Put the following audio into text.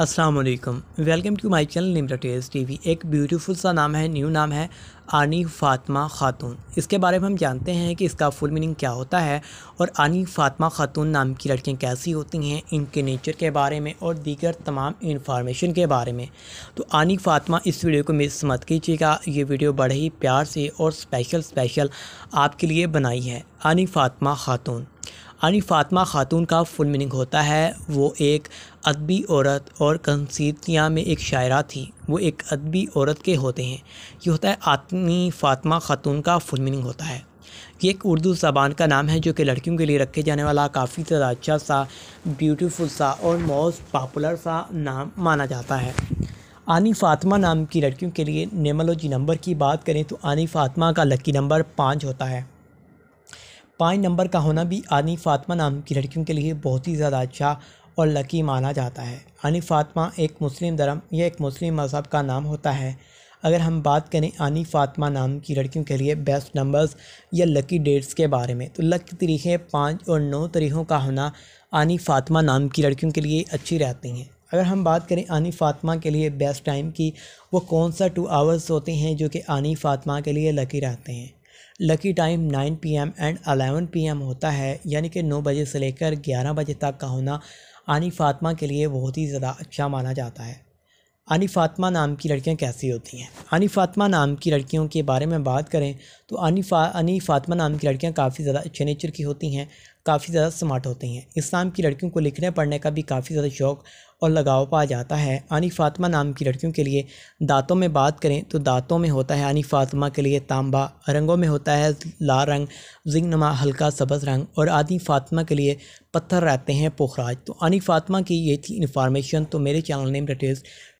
अस्सलाम वालेकुम welcome to my channel Nimra टेज टीवी एक ब्यूटीफुल सा नाम है न्यू नाम है आनी फातमा खातून इसके बारे में हम जानते हैं कि इसका फुल मीनिंग क्या होता है और आनी फातमा खातून नाम की लड़कियां कैसी होती हैं इनके नेचर के बारे में और दीगर तमाम इन्फॉर्मेशन के बारे में तो आनी फातमा इस वीडियो को मिस मत कीजिएगा ये वीडियो बड़े ही प्यार से और स्पेशल स्पेशल आपके लिए बनाई है आनी फातमा खातून यानी फातमा ख़ातून का फुल मीनिंग होता है वो एक अदबी औरत और कंसीतियाँ में एक शायरा थी वो एक अदबी औरत के होते हैं ये होता है आत्मी फ़ातिमा ख़ातून का फुल मीनिंग होता है ये एक उर्दू ज़बान का नाम है जो कि लड़कियों के लिए रखे जाने वाला काफ़ी ज़्यादा अच्छा सा ब्यूटीफुल सा और मोस्ट पॉपुलर सा नाम माना जाता है आनी फ़ातिमा नाम की लड़कियों के लिए नेमोलॉजी नंबर की बात करें तो आनी फ़ातिमा का लकी नंबर पाँच होता है पाँच नंबर का होना भी आनी फातमा नाम की लड़कियों के लिए बहुत ही ज़्यादा अच्छा और लकी माना जाता है आनी फातमा एक मुस्लिम धर्म या एक मुस्लिम मज़हब का नाम होता है अगर हम बात करें आनी फातमा नाम की लड़कियों के लिए बेस्ट नंबर्स या लकी डेट्स के बारे में तो लकी तरीक़े पाँच और नौ तरीक़ों का होना आनी फातमा नाम की लड़कियों के लिए अच्छी रहती हैं अगर हम बात करें आनी फातमा के लिए बेस्ट टाइम की वो कौन सा टू आवर्स होते हैं जो कि आनी फातमा के लिए लकी रहते हैं lucky time 9 PM and 11 PM होता है यानी कि 9 बजे से लेकर 11 बजे तक का होना आनी फातमा के लिए बहुत ही ज़्यादा अच्छा माना जाता है आनी फातमा नाम की लड़कियाँ कैसी होती हैं आनी फातमा नाम की लड़कियों के बारे में बात करें तो आनी फा आनी फातमा नाम की लड़कियाँ काफ़ी ज़्यादा अच्छे नेचर की होती हैं काफ़ी ज़्यादा स्मार्ट होती हैं इस नाम की लड़कियों को लिखने पढ़ने का भी काफ़ी ज़्यादा शौक़ और लगाव पाया जाता है आनी फातमा नाम की लड़कियों के लिए दांतों में बात करें तो दांतों में होता है आनी फातमा के लिए तांबा रंगों में होता है लाल रंग जिंगनमा हल्का सबज रंग और आनी फातमा के लिए पत्थर रहते हैं पोखराज तो आनी फातमा की ये थी इन्फॉर्मेशन तो मेरे चैनल नेम रटेस्ट